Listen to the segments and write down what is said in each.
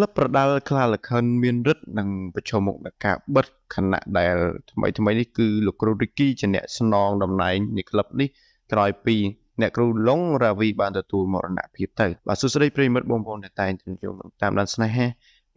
ក្លឹបប្រដាល់ខ្លាលខិនមានរិទ្ធនឹងប្រឈមមុខនឹងការបិទខណៈដែលថ្មីថ្មីនេះគឺលោកគ្រូរីគីជាអ្នកស្នងតំណែងនៃក្លឹបនេះក្រោយពីអ្នកគ្រូឡុងរាវីបានទទួលមរណភាពទៅបាទសួស្តីប្រិមិត្តបងប្អូនដែលតែងទន្ទឹមតាមដានស្នេហា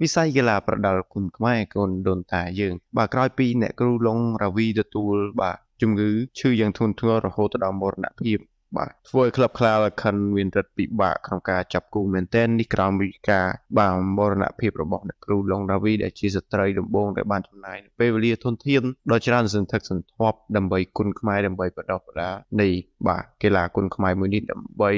វិស័យកីឡាប្រដាល់គុណខ្មែរកូនដូនតាយើងបាទក្រោយពីអ្នកគ្រូឡុងរាវីទទួលបាទជំងឺឈឺយ៉ាងធ្ងន់ធ្ងររហូតដល់មរណភាពបាទធ្វើឲ្យក្លឹប Cloud Lacan មានរិទ្ធពិបាកក្នុងការចាប់គូមែនទែននេះក្រោមវិការបានមរណភាពរបស់អ្នកគ្រូឡុងដាវីដែលជាស្ត្រីដំបូងដែលបានចំណាយពេលវេលា ធនធានដ៏ច្រើនសន្ធឹកសន្ធាប់ដើម្បីគុណខ្មែរដើម្បីបដិបដានៃបាទកីឡាគុណខ្មែរមួយនេះដើម្បី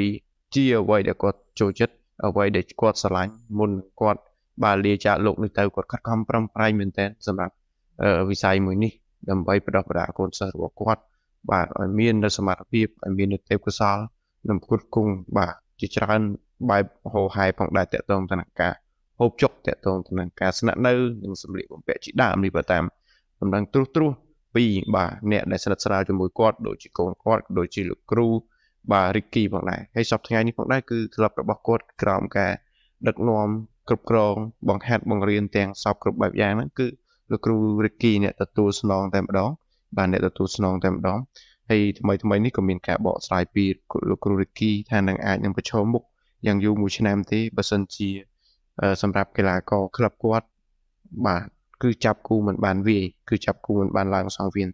ជាអ្វីដែលគាត់ចូលចិត្តអ្វីដែលគាត់ស្រឡាញ់មុនគាត់បាទលាចាកលោកនេះទៅគាត់ខិតខំប្រឹងប្រែងមែនទែនសម្រាប់វិស័យមួយនេះ ដើម្បីបដិបដាកូនសិស្សរបស់គាត់បាទឲ្យមាននូវសមត្ថភាពឲ្យមាននូវទេពកោសលនិងគុតគង់បាទជាច្រើនបែបហោហាយផងដែរតកតងទៅនឹងការហូបចុកតកតងទៅនឹងការស្នាក់នៅនិងសម្លៀកបំពាក់ជាដើមនេះបើតាមដំណឹងត្រុសត្រុសពីបាទអ្នកដែលស្និទ្ធស្នាលជាមួយគាត់ដូចជាកូនគាត់ដូចជាលោកគ្រូ បាទរីគីផងដែរហើយសប្តាហ៍នេះផងដែរគឺក្លឹបរបស់គាត់ក្រោមការដឹកនាំគ្រប់គ្រងបង្ហាត់បង្រៀនទាំងសពគ្រប់បែបយ៉ាងហ្នឹងគឺលោកគ្រូរីគីអ្នកទទួលស្នងតែម្ដងបានអ្នកទទួលស្នងតែម្ដងហើយថ្មីថ្មីនេះក៏មានការបកស្រាយពីលោកគ្រូរិគី ថានឹងអាចនឹងប្រឈមមុខយ៉ាងយូរមួយឆ្នាំទេបើសិនជាសម្រាប់កីឡាករក្លឹបគាត់បាទគឺចាប់គូមិនបានវាយគឺចាប់គូមិនបានឡើងសង្វៀន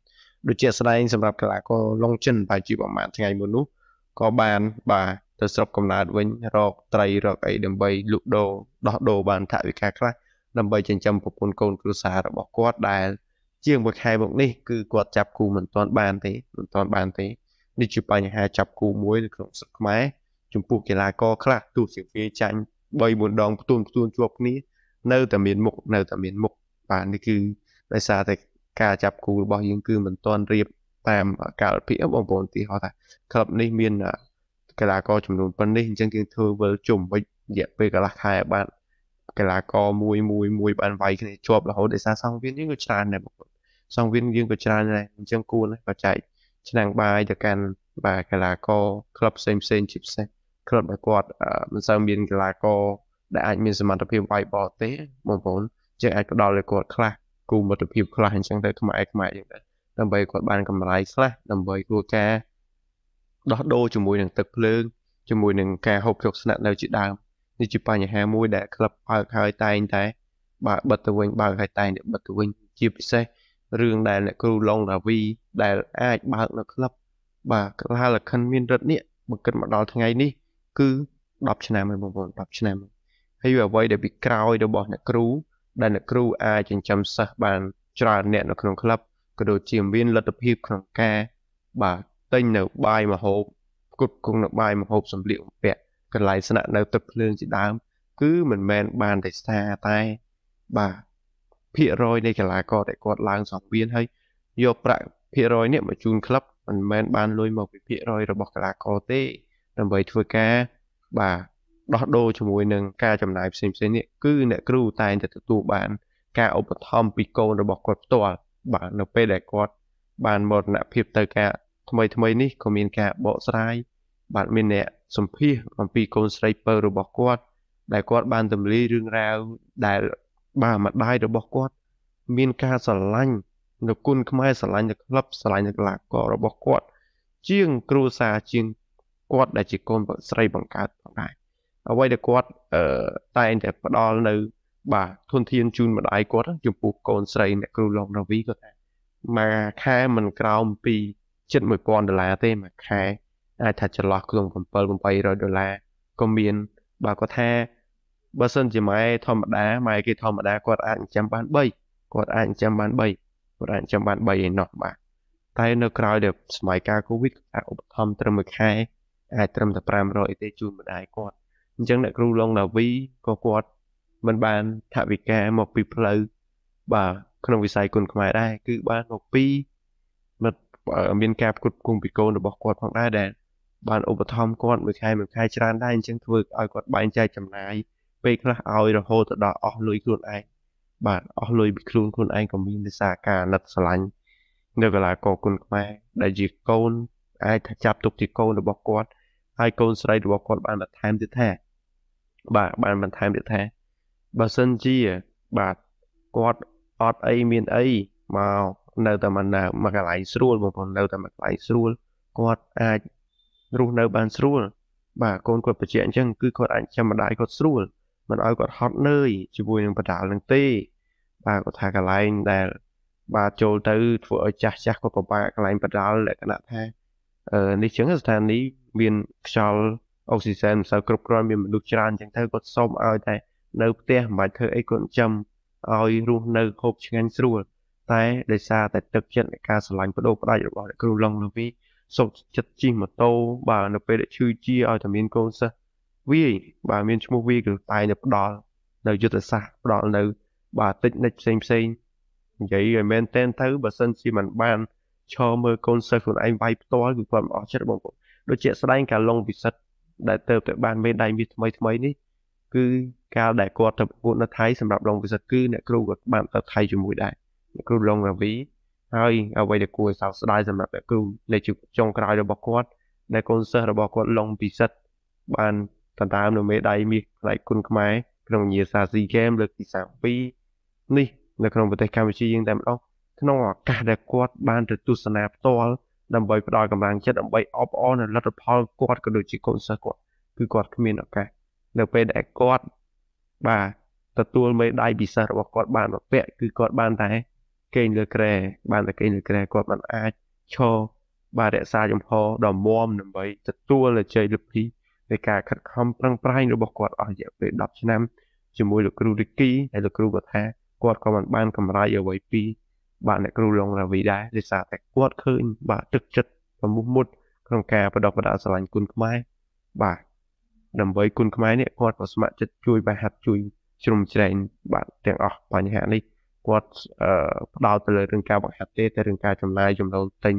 ដូចជាស្ដែងសម្រាប់កីឡាករឡុងចិនប្រហែលជាប្រហែលថ្ងៃមុននោះក៏បានបាទទៅស្រុកកំណើតវិញរកត្រីរកអីដើម្បីលក់ដូរដោះដូរបានថវិកាខ្លះដើម្បីចិញ្ចឹមប្រពន្ធកូនគ្រួសាររបស់គាត់ដែលជាងមួយខែមកនេះគឺគាត់ចាប់គូមិនទាន់បានទេមិនទាន់បានទេនេះជាបញ្ហាចាប់គូមួយនៅក្នុងសឹកខ្មែរចំពោះកីឡាករខ្លះទោះជាវាចាញ់3 4ដងផ្ទួនផ្ទួនជាប់គ្នានៅតែមានមុខនៅតែមានមុខបាទនេះគឺដោយសារតែការចាប់គូរបស់យើងគឺមិនទាន់រៀបតាមកាលពីបងប្អូនទីហោះថាក្លឹបនេះមានកីឡាករចំនួនប៉ុណ្នេះអញ្ចឹងគឺធ្វើវិលជុំវិញរយៈពេលកន្លះខែបានកីឡាករមួយមួយមួយបានវាយគ្នាជាប់រហូតដោយសារសង្វៀននេះគឺច្រើនដែរបងប្អូនសង្វៀនយើងក៏ច្រើនដែរអញ្ចឹងគួរណាក៏ចែកឆ្នាំងបាយទៅកាន់បាទកីឡាករក្លឹបផ្សេងផ្សេងជាពិសេសក្លឹបរបស់គាត់មិនសូវមានកីឡាករដែលអាចមានសមត្ថភាពវាយបលទេបងប្អូនជាអាចផ្ដល់ឲ្យគាត់ខ្លះគូមិត្តភាពខ្លះអញ្ចឹងទៅខ្មែរខ្មែរយើងដែរដើម្បីគាត់បានកម្រៃខ្លះដើម្បីគួរការដោះដូរជាមួយនឹងទឹកភ្លើងជាមួយនឹងការហូបចុកស្នាក់នៅជាដើមនេះជាបញ្ហាមួយដែលក្លឹបបើកហើយតែងតែបើកបិទទៅវិញបើកហើយតែងតែបិទទៅវិញជាពិសេសរឿងដែលអ្នកគ្រូឡុងរាវី ដែលអាចបើកនៅក្លឹបបាទហាលខិនមានរិទ្ធនេះបើគិតមកដល់ថ្ងៃនេះគឺ10ឆ្នាំហើយបងប្អូន10ឆ្នាំហើយអ្វីដែលពីក្រោយរបស់អ្នកគ្រូដែលអ្នកគ្រូ អាចចិញ្ចឹមសិស្សបានច្រើនអ្នកនៅក្នុងក្លឹបក៏ដូចជាមានលទ្ធភាពក្នុងការបាទទិញនៅបាយមហូបគុតគង់នៅបាយមហូបសម្លៀកបំពាក់កន្លែងស្នាក់នៅទឹកភ្លើងជាដើមគឺមិនមែនបានតែស្ថាតែបាទភាគរយនៃកីឡាករដែលគាត់ឡើងសង្វៀនហើយយកប្រាក់ភាគរយនេះមកជូនក្លឹបមិនមែនបានលុយមកពីភាគរយរបស់កីឡាករទេ ដើម្បីធ្វើការបាទដោះដូរជាមួយនឹងការចំណាយផ្សេងផ្សេងនេះគឺ អ្នកគ្រូតែងតែទទួលបាន ការឧបត្ថម្ភពីកូនរបស់គាត់ផ្ទាល់បាទនៅពេលដែលគាត់បានមរណភាពទៅការថ្មីថ្មីនេះក៏មានការបកស្រាយបាទមានអ្នកសម្ភាសអំពីកូនស្រីពៅរបស់គាត់ដែលគាត់បានទម្លាយរឿងរ៉ាវដែលបាទម្ដាយរបស់គាត់មានការស្រឡាញ់នៅគុណខ្មែរស្រឡាញ់ទៅក្លឹបស្រឡាញ់ទៅកីឡាកររបស់គាត់ ជាងគ្រូសាជាងគាត់ដែលជាកូនស្រីបង្កើតផងដែរអ្វីដែលគាត់អឺតែងតែផ្ដល់នៅ បាទធនធានជូនម្ដាយគាត់ចំពោះកូនស្រីអ្នកគ្រូលោករវីគាត់ថាមួយខែមិនក្រោមពី71000ដុល្លារទេមួយខែអាចថាចន្លោះក្នុង7 800ដុល្លារក៏មានបាទគាត់ថាបើសិនជាម៉ែធម្មតាម៉ែគេធម្មតាគាត់អាចចិញ្ចឹមបាន3គាត់អាចចិញ្ចឹមបាន3គាត់អាចចិញ្ចឹមបាន3ឯណោះបាទតែនៅក្រោយដែលសម័យកាល Covid អាចឧបត្ថម្ភត្រឹមមួយខែអាចត្រឹមតែ500អីទេជូនម្ដាយគាត់អញ្ចឹងអ្នកគ្រូឡុងដាវីក៏គាត់មិនបានថវិកាមកពីផ្លូវបាទក្នុងវិស័យគុណខ្មែរដែរគឺបានមកពីមិត្តមានការផ្គត់ផ្គង់ពីកូនរបស់គាត់ផងដែរដែលបានឧបត្ថម្ភគាត់មួយខែមួយខែច្រើនដែរអញ្ចឹងធ្វើឲ្យគាត់បែងចែកចំណាយពេលខ្លះឲ្យរហូតទៅដល់អស់លុយខ្លួនឯងបាទអស់លុយពីខ្លួនខ្លួនឯងក៏មានដោយសារការណិតស្រឡាញ់នៅកលាករគុណខ្មែរដែលជាកូនអាចថាចាប់ទុកជាកូន របស់គាត់ហើយកូនស្រីរបស់គាត់បានបន្ថែមទៀតថាបាទបានបន្ថែមទៀតថាបើសិនជាបាទគាត់អត់អីមានអីមកនៅតែមកនៅមកកន្លែងស្រួលបងប្អូននៅតែមកកន្លែងស្រួលគាត់អាចរស់នៅបានស្រួលបាទកូនគាត់បញ្ជាក់អញ្ចឹងគឺគាត់អាចចាំម្ដាយគាត់ស្រួលមិនឲ្យគាត់ហត់នឿយជាមួយនឹងបដាលនឹងទេបាទគាត់ថាកន្លែងដែលបាទចូលទៅធ្វើឲ្យចាស់ចាស់គាត់ពិបាកកន្លែងបដាលលក្ខណៈថាអឺនេះជាងស្ថានីយ៍មានខ្យល់អុកស៊ីសែនមិនសូវគ្រប់គ្រាន់មានមនុស្សច្រើនអញ្ចឹងទៅគាត់សុំឲ្យតែ នៅផ្ទះមិនបាច់ធ្វើអីគាត់ចាំឲ្យរស់នៅហូបឆ្ងាញ់ស្រួលតែដោយសារតែទឹកចិត្តនៃការស្រឡាញ់បដូរផ្ដាច់របស់អ្នកគ្រូឡុងលូវីសុខចិត្តជិះម៉ូតូបាទនៅពេលដែលឈឺជាឲ្យតែមានកូនសិស្សវាយបាទមានឈ្មោះវាយគឺតែនៅផ្ដល់នៅយុទ្ធសាស្ត្រផ្ដល់នៅបាទតិចនិចផ្សេងផ្សេងនិយាយឲ្យមែនតែនទៅបើសិនជាមិនបានឈរមើលកូនសិស្សខ្លួនឯងវាយផ្ទាល់គឺគាត់មិនអស់ចិត្តបងប្អូនដូចជាស្ដែងការឡុងពិសិដ្ឋដែលទៅទៅបានមេដាយមាសថ្មីថ្មីនេះគឺកាលដែលគាត់ទៅប្រកួតនៅថៃសម្រាប់ឡុងពិសិដ្ឋគឺអ្នកគ្រូគាត់បានទៅថៃជាមួយដែរអ្នកគ្រូឡុងរាវីហើយអ្វីដែលគួរឲ្យសោកស្ដាយសម្រាប់អ្នកគ្រូនៃជុចុងក្រោយរបស់គាត់ដែលកូនសិស្សរបស់គាត់ឡុងពិសិដ្ឋបានដណ្ដើមនៅមេដាយមាសផ្នែកគុណខ្មែរក្នុងរយៈសាស៊ីហ្គេមលើកទី32នេះនៅក្នុងប្រទេសកម្ពុជាយើងតែម្ដងក្នុងឱកាសដែលគាត់បានទៅទស្សនាផ្ទាល់ដើម្បីផ្ដល់កម្លាំងចិត្តដើម្បីអបអរនៅលទ្ធផលគាត់ក៏ដូចជាកូនសិស្សគាត់គឺគាត់គ្មានឱកាសនៅពេលដែលគាត់បាទទទួលមេដាយពិសេសរបស់គាត់បានមកពាក់គឺគាត់បានតែគេងលើក្រែបានតែគេងលើក្រែគាត់មិនអាចឈរបាទរក្សាចំហដ៏មមដើម្បីទទួលជ័យលទ្ធិនៃការខិតខំប្រឹងប្រែងរបស់គាត់អស់រយៈពេល10ឆ្នាំជាមួយលោកគ្រូរិកីហើយលោកគ្រូក៏ថាគាត់ក៏មិនបានកម្រៃអ្វីពីបាទអ្នកគ្រូឡុងរាវីដែរដោយសារតែគាត់ឃើញបាទទឹកចិត្តប្រមុខមុតក្នុងការបដិបត្តិស្រឡាញ់គុណខ្មែរបាទដើម្បីគុណខ្មែរនេះគាត់ក៏ស្ម័គ្រចិត្តជួយបែរហាត់ជួយជ្រុំជ្រែងបាទទាំងអស់បញ្ហានេះគាត់ផ្ដោតទៅលើរឿងការបង្ហាត់ទេតែរឿងការចំណាយចំណូលទិញ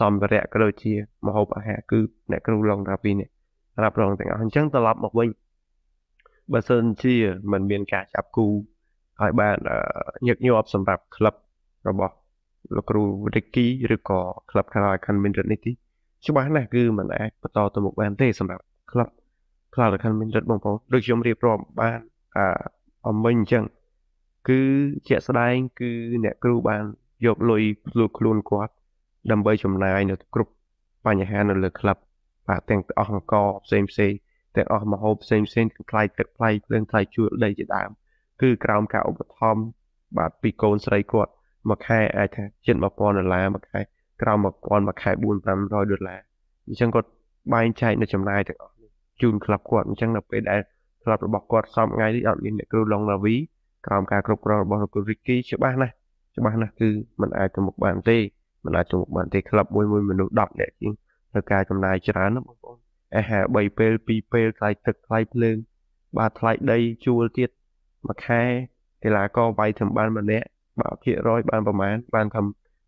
សម្ភារៈក៏ដូចជាម្ហូបអាហារគឺអ្នកគ្រូឡុងរាវីនេះរ៉ាប់រងទាំងអស់អញ្ចឹងត្រឡប់មកវិញបើសិនជាมันមានការចាប់គូឲ្យបានញឹកញាប់សម្រាប់ក្លឹបរបស់លោកគ្រូរិកគីឬក៏ក្លឹប Carol Convent នេះទីច្បាស់ណាស់គឺมันអាចបន្តទៅមុខបានទេសម្រាប់ក្លឹប Carol Convent បងប្អូនដូចខ្ញុំរៀបរាប់បានអអំមិញអញ្ចឹងគឺជាក់ស្ដែង គឺអ្នកគ្រូបានយកលុយខ្លួនខ្លួនគាត់ដើម្បីចំណាយ នៅគ្រប់បញ្ហានៅលើក្លឹបបាទទាំងអស់អង្គផ្សេងផ្សេងទាំងអស់មហូបផ្សេងផ្សេងទាំងថ្លៃទឹកថ្លៃភ្លើងថ្លៃជួលដីជាដើមគឺក្រោមការឧបត្ថម្ភបាទពីកូនស្រីគាត់មួយខែអាចថាជិត1000ដុល្លារមួយខែក្រោម1000មួយខែ4500ដុល្លារអញ្ចឹងគាត់បែងចែកនៅចំណាយទាំងអស់នេះជូនក្លឹបគាត់អញ្ចឹងនៅពេលដែលក្លឹបរបស់គាត់សំថ្ងៃនេះអត់មានអ្នកគ្រូឡុងឡាវីក្រោមការគ្រប់គ្រងរបស់លោកគ្រូរីគីច្បាស់ណាស់ច្បាស់ណាស់គឺมันអាចទៅមុខបានទេมันអាចទៅមុខបានទេក្លឹបមួយមួយមនុស្ស10នាក់ជាងត្រូវការចំណាយច្រើនណាបងប្អូនអាហារ3ពេល2ពេលថ្លៃទឹកថ្លៃភ្លើងបាទថ្លៃដីជួលទៀតមួយខែកីឡាករវាយធំបានម្នាក់បាទភាគរយបានប្រមាណបានថា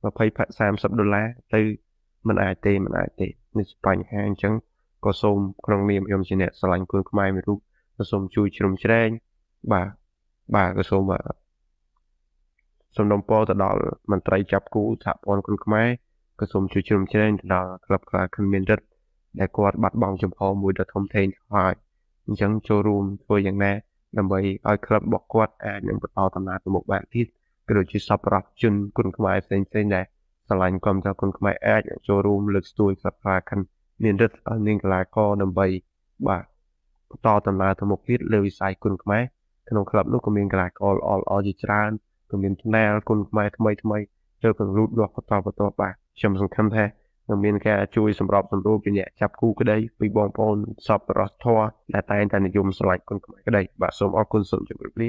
20 30ដុល្លារទៅមិនអាចទេមិនអាចទេនេះបញ្ហាអញ្ចឹងក៏សូមក្នុងនាមខ្ញុំជាអ្នកស្រឡាញ់គុនខ្មែរមួយរូបក៏សូមជួយជ្រោមជ្រែងបាទបាទក៏សូមសំណូមពរទៅដល់មន្ត្រីចាប់គូសហព័ន្ធគុនខ្មែរក៏សូមជួយជ្រោមជ្រែងទៅដល់ក្លឹបក្លាគ្មានរិទ្ធដែលគាត់បាត់បង់ចំហមួយដ៏ធំធេងទៅហើយអញ្ចឹងចូលរួមធ្វើយ៉ាងណាដើម្បីឲ្យក្លឹបរបស់គាត់អាចនឹងបន្តដំណើរទៅមុខបានទៀតក៏ដូចជាសប្បុរសជនគុណខ្មែរផ្សេងផ្សេងដែរស្រឡាញ់គ្រប់គ្រងគុណខ្មែរអាចចូលរួមលើកស្ទួយក្លឹបក្លាគ្មានរិទ្ធឲ្យនាងកីឡាករដើម្បីបាទបន្តដំណើរទៅមុខទៀតលើវិស័យគុណខ្មែរក្នុងក្លឹបនោះក៏មានកីឡាករល្អៗជាច្រើនក៏មានឆ្នាលគុណខ្មែរថ្មីថ្មីចូលកលូតលាស់បន្តបន្តបាទខ្ញុំសង្ឃឹមថានឹងមានការជួយសម្របសម្រួលពីអ្នកចាប់គូក្តីពីបងប្អូនសពរស់ធរដែលតែងតែនិយមស្រឡាញ់គុណខ្មែរក្តីបាទសូមអរគុណសូមជម្រាបលា